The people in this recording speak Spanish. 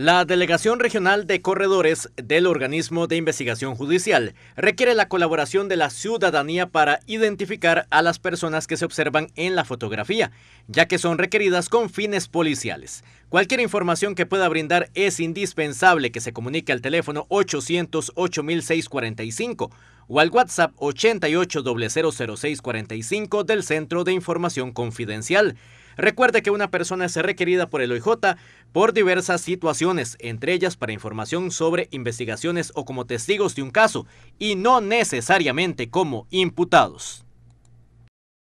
La Delegación Regional de Corredores del Organismo de Investigación Judicial requiere la colaboración de la ciudadanía para identificar a las personas que se observan en la fotografía, ya que son requeridas con fines policiales. Cualquier información que pueda brindar es indispensable que se comunique al teléfono 808-645 o al WhatsApp 8800645 del Centro de Información Confidencial. Recuerde que una persona es requerida por el OIJ por diversas situaciones, entre ellas para información sobre investigaciones o como testigos de un caso, y no necesariamente como imputados.